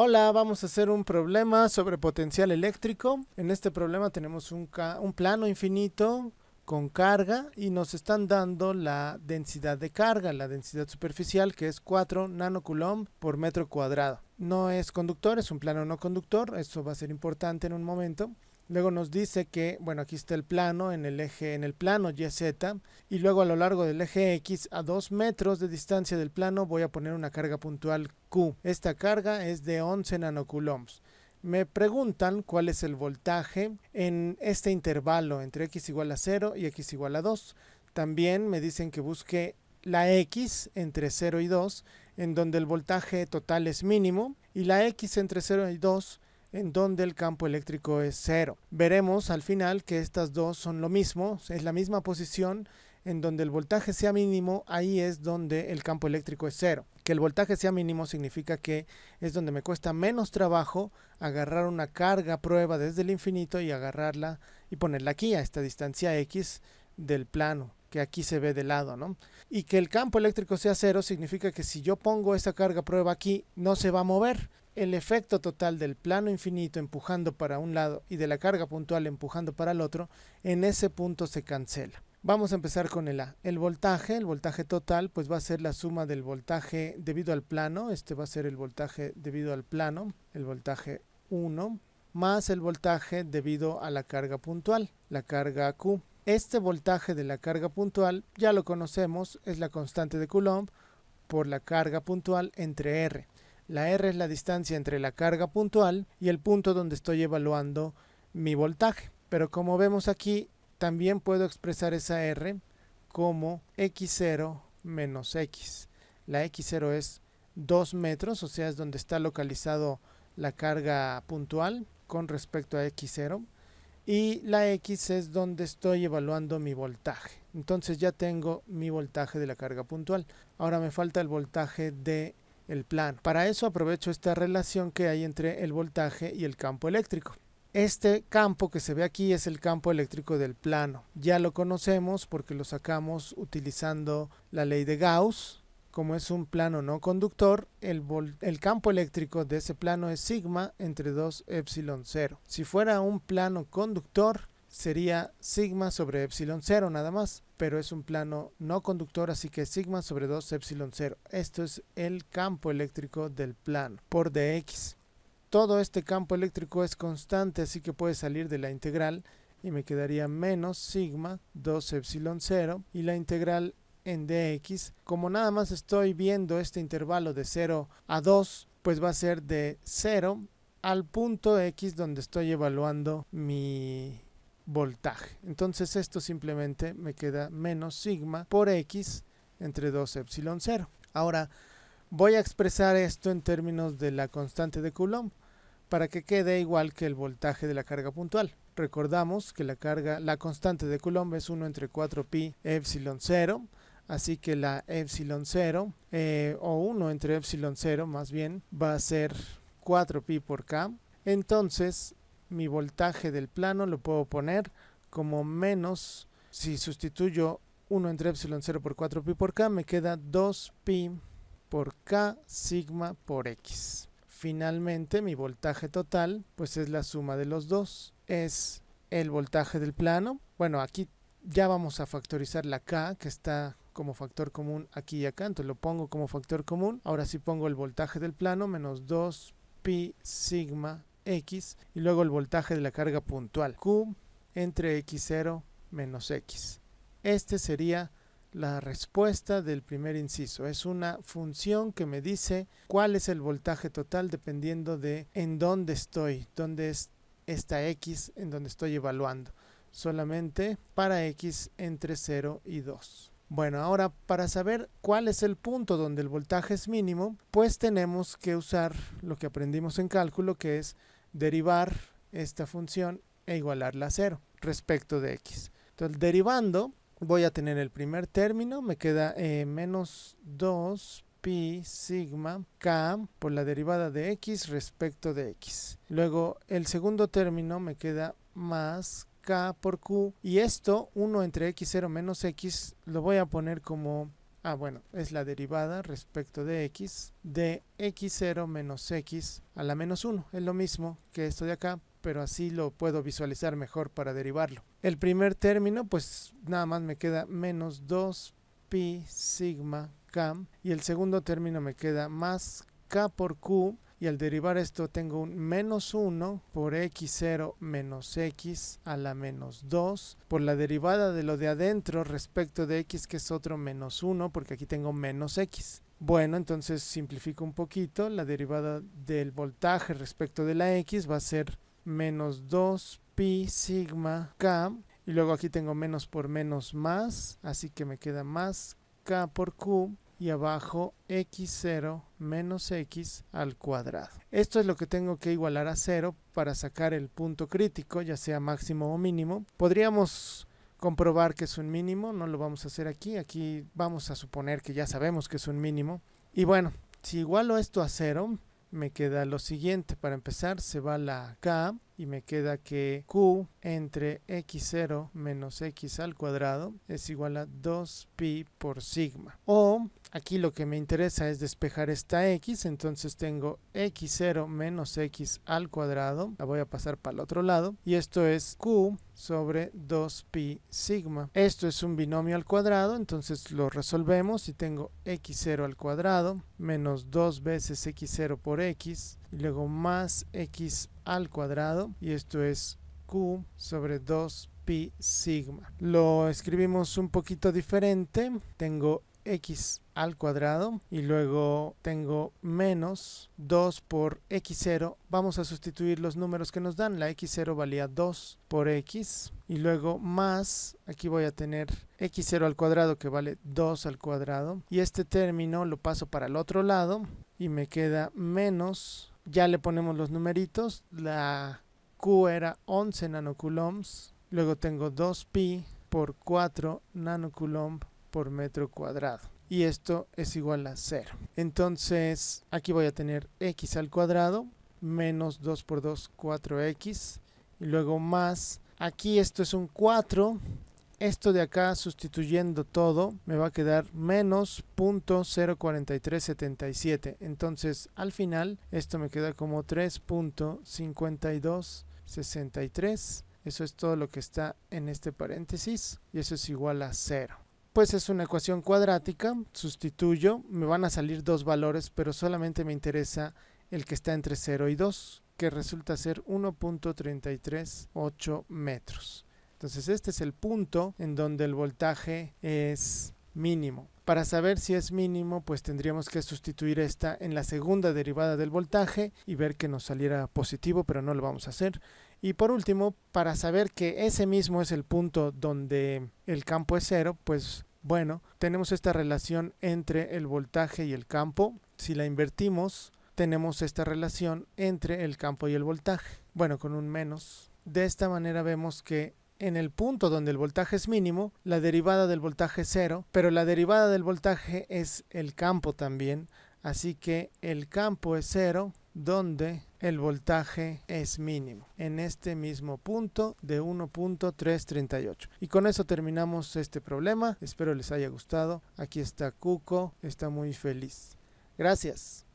Hola, vamos a hacer un problema sobre potencial eléctrico. En este problema tenemos un, plano infinito con carga y nos están dando la densidad de carga, la densidad superficial que es 4 nanocoulomb por metro cuadrado. No es conductor, es un plano no conductor, eso va a ser importante en un momento. Luego nos dice que, bueno, aquí está el plano en el eje, en el plano YZ, y luego a lo largo del eje X, a 2 metros de distancia del plano, voy a poner una carga puntual Q. Esta carga es de 11 nanocoulombs. Me preguntan cuál es el voltaje en este intervalo entre X igual a 0 y X igual a 2. También me dicen que busque la X entre 0 y 2, en donde el voltaje total es mínimo, y la X entre 0 y 2 en donde el campo eléctrico es cero. Veremos al final que estas dos son lo mismo, es la misma posición en donde el voltaje sea mínimo, ahí es donde el campo eléctrico es cero. Que el voltaje sea mínimo significa que es donde me cuesta menos trabajo agarrar una carga prueba desde el infinito y agarrarla y ponerla aquí a esta distancia x del plano que aquí se ve de lado, ¿no? Y que el campo eléctrico sea cero significa que si yo pongo esa carga prueba aquí, no se va a mover el efecto total del plano infinito empujando para un lado y de la carga puntual empujando para el otro, en ese punto se cancela. Vamos a empezar con el A. El voltaje, el voltaje total, pues va a ser la suma del voltaje debido al plano, este va a ser el voltaje debido al plano, el voltaje 1, más el voltaje debido a la carga puntual, la carga Q. Este voltaje de la carga puntual ya lo conocemos, es la constante de Coulomb por la carga puntual entre R. La R es la distancia entre la carga puntual y el punto donde estoy evaluando mi voltaje. Pero como vemos aquí, también puedo expresar esa R como X0 menos X. La X0 es 2 metros, o sea, es donde está localizado la carga puntual con respecto a X0. Y la X es donde estoy evaluando mi voltaje. Entonces ya tengo mi voltaje de la carga puntual. Ahora me falta el voltaje de el plan. Para eso aprovecho esta relación que hay entre el voltaje y el campo eléctrico. Este campo que se ve aquí es el campo eléctrico del plano. Ya lo conocemos porque lo sacamos utilizando la ley de Gauss. Como es un plano no conductor, el, el campo eléctrico de ese plano es sigma entre 2 epsilon 0. Si fuera un plano conductor, sería sigma sobre epsilon 0 nada más, pero es un plano no conductor, así que sigma sobre 2 epsilon 0. Esto es el campo eléctrico del plano por dx. Todo este campo eléctrico es constante, así que puede salir de la integral y me quedaría menos sigma 2 epsilon 0 y la integral en dx. Como nada más estoy viendo este intervalo de 0 a 2, pues va a ser de 0 al punto x donde estoy evaluando mi voltaje. Entonces esto simplemente me queda menos sigma por x entre 2 epsilon 0. Ahora voy a expresar esto en términos de la constante de Coulomb para que quede igual que el voltaje de la carga puntual. Recordamos que la carga, la constante de Coulomb es 1 entre 4pi epsilon 0, así que la epsilon 0 eh, o 1 entre epsilon 0 más bien va a ser 4pi por k. Entonces mi voltaje del plano lo puedo poner como menos, si sustituyo 1 entre epsilon 0 por 4 pi por k, me queda 2 pi por k sigma por x. Finalmente, mi voltaje total, pues es la suma de los dos. Es el voltaje del plano. Bueno, aquí ya vamos a factorizar la k, que está como factor común aquí y acá. Entonces lo pongo como factor común. Ahora sí pongo el voltaje del plano, menos 2 pi sigma X y luego el voltaje de la carga puntual Q entre X0 menos X. Este sería la respuesta del primer inciso. Es una función que me dice cuál es el voltaje total dependiendo de en dónde estoy, dónde es esta X en donde estoy evaluando. Solamente para X entre 0 y 2. Bueno, ahora para saber cuál es el punto donde el voltaje es mínimo, pues tenemos que usar lo que aprendimos en cálculo, que es derivar esta función e igualarla a 0 respecto de x. Entonces, derivando, voy a tener el primer término, me queda eh, menos 2 pi sigma k por la derivada de x respecto de x. Luego, el segundo término me queda más k por q y esto 1 entre x0 menos x lo voy a poner como Ah, bueno, es la derivada respecto de x de x0 menos x a la menos 1. Es lo mismo que esto de acá, pero así lo puedo visualizar mejor para derivarlo. El primer término, pues nada más me queda menos 2 pi sigma k. Y el segundo término me queda más k por q y al derivar esto tengo un menos 1 por x0 menos x a la menos 2 por la derivada de lo de adentro respecto de x que es otro menos 1 porque aquí tengo menos x. Bueno, entonces simplifico un poquito, la derivada del voltaje respecto de la x va a ser menos 2 pi sigma k y luego aquí tengo menos por menos más, así que me queda más k por q y abajo x0 menos x al cuadrado. Esto es lo que tengo que igualar a 0 para sacar el punto crítico, ya sea máximo o mínimo. Podríamos comprobar que es un mínimo, no lo vamos a hacer aquí, aquí vamos a suponer que ya sabemos que es un mínimo. Y bueno, si igualo esto a 0, me queda lo siguiente, para empezar se va la k y me queda que Q entre x0 menos x al cuadrado es igual a 2pi por sigma. O aquí lo que me interesa es despejar esta x, entonces tengo x0 menos x al cuadrado, la voy a pasar para el otro lado, y esto es Q sobre 2pi sigma. Esto es un binomio al cuadrado, entonces lo resolvemos y tengo x0 al cuadrado menos 2 veces x0 por x y luego más x al cuadrado y esto es q sobre 2 pi sigma. Lo escribimos un poquito diferente. Tengo x al cuadrado y luego tengo menos 2 por x0. Vamos a sustituir los números que nos dan. La x0 valía 2 por x y luego más, aquí voy a tener x0 al cuadrado que vale 2 al cuadrado y este término lo paso para el otro lado y me queda menos, ya le ponemos los numeritos, la q era 11 nanocoulombs, luego tengo 2pi por 4 nanocoulombs por metro cuadrado. Y esto es igual a 0. Entonces aquí voy a tener x al cuadrado menos 2 por 2, 4x. Y luego más. Aquí esto es un 4. Esto de acá sustituyendo todo me va a quedar menos 0.04377. Entonces al final esto me queda como 3.5263. Eso es todo lo que está en este paréntesis y eso es igual a 0 pues es una ecuación cuadrática, sustituyo, me van a salir dos valores, pero solamente me interesa el que está entre 0 y 2, que resulta ser 1.338 metros. Entonces este es el punto en donde el voltaje es mínimo. Para saber si es mínimo, pues tendríamos que sustituir esta en la segunda derivada del voltaje y ver que nos saliera positivo, pero no lo vamos a hacer. Y por último, para saber que ese mismo es el punto donde el campo es cero, pues bueno, tenemos esta relación entre el voltaje y el campo. Si la invertimos, tenemos esta relación entre el campo y el voltaje. Bueno, con un menos. De esta manera vemos que en el punto donde el voltaje es mínimo, la derivada del voltaje es cero, pero la derivada del voltaje es el campo también. Así que el campo es cero donde el voltaje es mínimo en este mismo punto de 1.338 y con eso terminamos este problema espero les haya gustado aquí está Cuco está muy feliz gracias